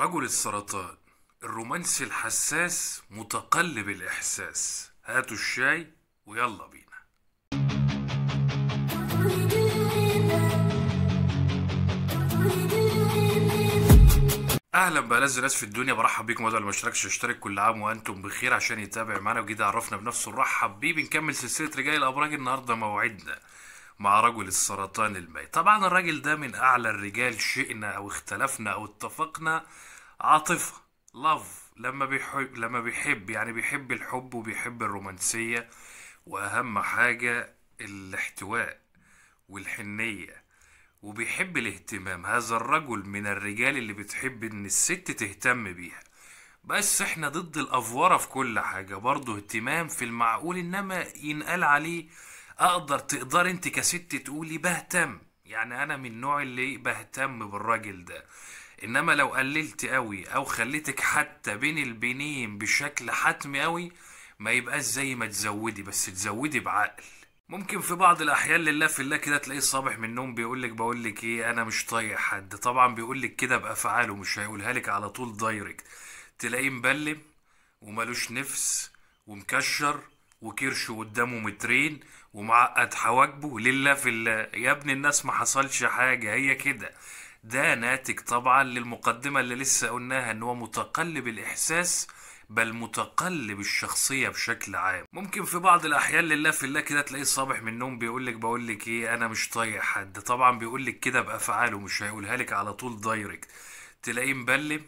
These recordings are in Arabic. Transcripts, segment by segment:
رجل السرطان الرومانسي الحساس متقلب الإحساس هاتوا الشاي ويلا بينا اهلا بألذ ناس في الدنيا برحب بيكم وده اللي ما اشتركش كل عام وانتم بخير عشان يتابع معانا وجديد عرفنا بنفسه نرحب بيه بنكمل سلسله رجال الابراج النهارده موعدنا مع رجل السرطان الميت طبعا الراجل ده من اعلى الرجال شئنا او اختلفنا او اتفقنا عاطفة لاف لما بيحب لما بيحب يعني بيحب الحب وبيحب الرومانسية وأهم حاجة الاحتواء والحنية وبيحب الاهتمام هذا الرجل من الرجال اللي بتحب ان الست تهتم بيها بس احنا ضد الافوره في كل حاجه برضه اهتمام في المعقول انما ينقال عليه اقدر تقدر انت كست تقولي بهتم يعني انا من النوع اللي بهتم بالراجل ده انما لو قللت قوي او خليتك حتى بين البنين بشكل حتمي قوي ما يبقاش زي ما تزودي بس تزودي بعقل ممكن في بعض الاحيان لله في الله كده تلاقيه صابح من النوم بيقول لك بقول لك ايه انا مش طايق حد طبعا بيقول لك كده بافعاله مش هيقولها لك على طول دايركت تلاقيه مبلم ومالوش نفس ومكشر وكرش قدامه مترين ومعقد حواجبه لله في الله يا ابن الناس ما حصلش حاجه هي كده ده ناتج طبعا للمقدمة اللي لسه قلناها ان هو متقلب الاحساس بل متقلب الشخصيه بشكل عام ممكن في بعض الاحيان لله في الله كده تلاقيه صابح من النوم بيقول لك بقول لك ايه انا مش طايق حد طبعا بيقول لك كده بافعاله مش هيقولها لك على طول دايركت تلاقيه مبلم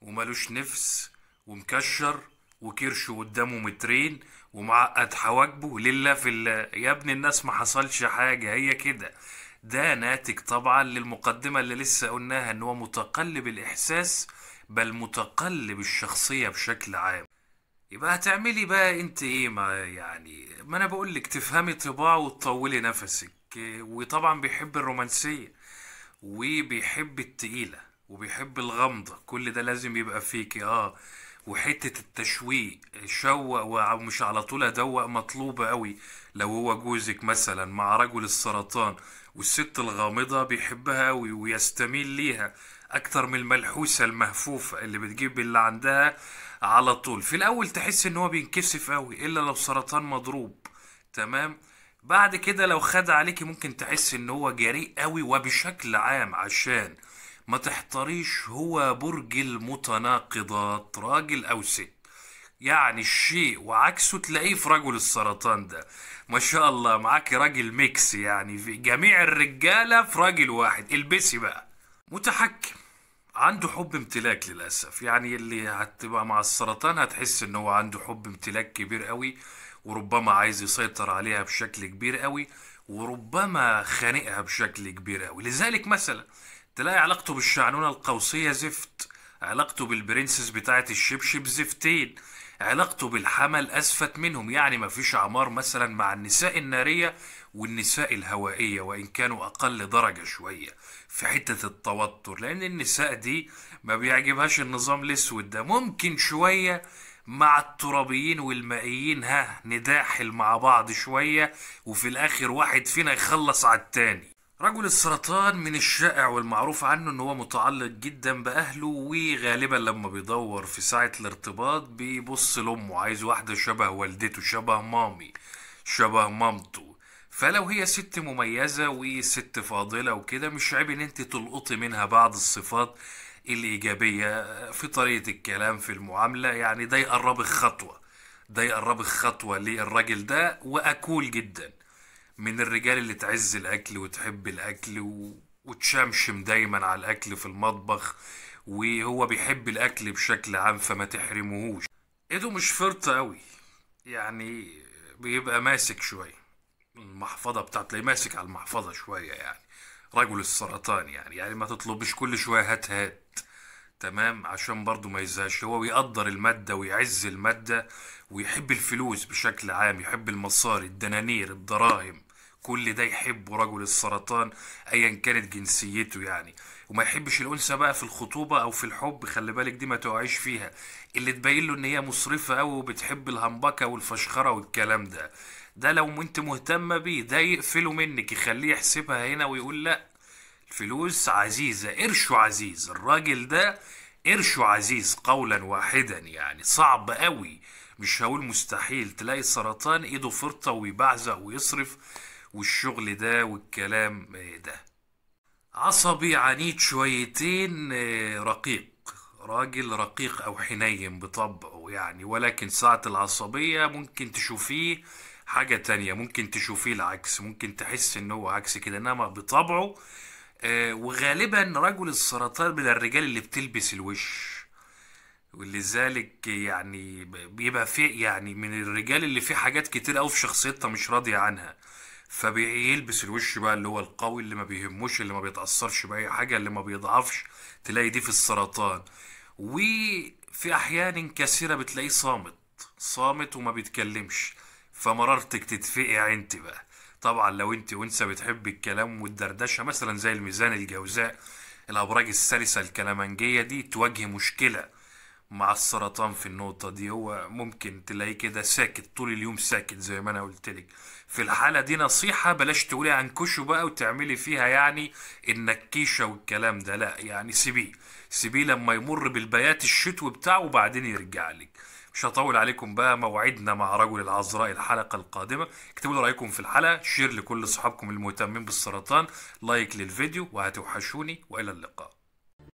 ومالوش نفس ومكشر وكرشه قدامه مترين ومعقد حواجبه لله في الله يا ابن الناس ما حصلش حاجه هي كده ده ناتج طبعا للمقدمة اللي لسه قلناها ان هو متقلب الإحساس بل متقلب الشخصية بشكل عام يبقى هتعملي بقى انت ايه ما يعني ما انا بقولك تفهمي طباعه وتطولي نفسك وطبعا بيحب الرومانسية وبيحب التقيلة وبيحب الغمضة كل ده لازم يبقى فيكي اه وحته التشويق شوق ومش على طول ادوق مطلوبه قوي لو هو جوزك مثلا مع رجل السرطان والست الغامضه بيحبها قوي ويستميل ليها اكتر من الملحوسه المهفوفه اللي بتجيب اللي عندها على طول في الاول تحس ان هو بينكسف قوي الا لو سرطان مضروب تمام بعد كده لو خد عليكي ممكن تحس ان هو جريء قوي وبشكل عام عشان ما تحتريش هو برج المتناقضات راجل أو ست يعني الشيء وعكسه تلاقيه في رجل السرطان ده ما شاء الله معاك راجل ميكس يعني في جميع الرجالة في راجل واحد البسي بقى متحكم عنده حب امتلاك للأسف يعني اللي هتبقى مع السرطان هتحس ان هو عنده حب امتلاك كبير قوي وربما عايز يسيطر عليها بشكل كبير قوي وربما خانقها بشكل كبير قوي لذلك مثلا تلاقي علاقته بالشعنونة القوسية زفت علاقته بالبرنسس بتاعة الشبشب زفتين علاقته بالحمل أسفت منهم يعني مفيش عمار مثلا مع النساء النارية والنساء الهوائية وإن كانوا أقل درجة شوية في حتة التوتر لأن النساء دي ما بيعجبهاش النظام الأسود ده ممكن شوية مع الترابيين والمائيين ها نداحل مع بعض شوية وفي الآخر واحد فينا يخلص على التاني رجل السرطان من الشائع والمعروف عنه ان هو متعلق جدا باهله وغالبا لما بيدور في ساعة الارتباط بيبص لامه عايز واحدة شبه والدته شبه مامي شبه مامته فلو هي ست مميزة وست فاضلة وكده مش عيب ان انت تلقطي منها بعض الصفات الإيجابية في طريقة الكلام في المعاملة يعني ده يقربك خطوة ده يقربك خطوة للراجل ده وأكول جدا من الرجال اللي تعز الاكل وتحب الاكل و... وتشمشم دايما على الاكل في المطبخ وهو بيحب الاكل بشكل عام فما تحرمهوش ايده مش فرطة قوي يعني بيبقى ماسك شوية المحفظة بتاعته تلاقيه ماسك على المحفظة شوية يعني رجل السرطان يعني يعني ما تطلبش كل شوية هات هات تمام عشان برضه ما يزهقش هو بيقدر المادة ويعز المادة ويحب الفلوس بشكل عام يحب المصاري الدنانير الدراهم كل ده يحبه رجل السرطان ايا كانت جنسيته يعني وما يحبش الانثى بقى في الخطوبه او في الحب خلي بالك دي ما توعيش فيها اللي تبين له ان هي مصرفه قوي وبتحب الهمبكه والفشخره والكلام ده ده لو انت مهتمه بيه ده يقفله منك يخليه يحسبها هنا ويقول لا الفلوس عزيزه قرشه عزيز الراجل ده قرشه عزيز قولا واحدا يعني صعب قوي مش هقول مستحيل تلاقي سرطان ايده فرطه ويبعزق ويصرف والشغل ده والكلام ده عصبي عنيد شويتين آه، رقيق راجل رقيق او حنين بطبعه يعني ولكن ساعة العصبية ممكن تشوفيه حاجة تانية ممكن تشوفيه العكس ممكن تحس ان هو عكس كده انما بطبعه آه، وغالبا رجل السرطان من الرجال اللي بتلبس الوش ولذلك يعني بيبقى فيه يعني من الرجال اللي فيه حاجات كتير قوي في شخصيتها مش راضية عنها فبيلبس الوش بقى اللي هو القوي اللي ما بيهموش اللي ما بيتأثرش بأي حاجة اللي ما بيضعفش تلاقي دي في السرطان وفي أحيان كثيرة بتلاقيه صامت صامت وما بيتكلمش فمرارتك تتفقي انت بقى طبعا لو انت وانسه بتحبي الكلام والدردشه مثلا زي الميزان الجوزاء الابراج السلسه الكلامنجيه دي تواجه مشكله مع السرطان في النقطة دي هو ممكن تلاقيه كده ساكت طول اليوم ساكت زي ما أنا قلت لك في الحالة دي نصيحة بلاش تقولي عنكشه بقى وتعملي فيها يعني النكيشة والكلام ده لا يعني سيبيه سيبيه لما يمر بالبيات الشتوي بتاعه وبعدين يرجع لك مش هطول عليكم بقى موعدنا مع رجل العذراء الحلقة القادمة اكتبوا لي رأيكم في الحلقة شير لكل صحابكم المهتمين بالسرطان لايك للفيديو وهتوحشوني وإلى اللقاء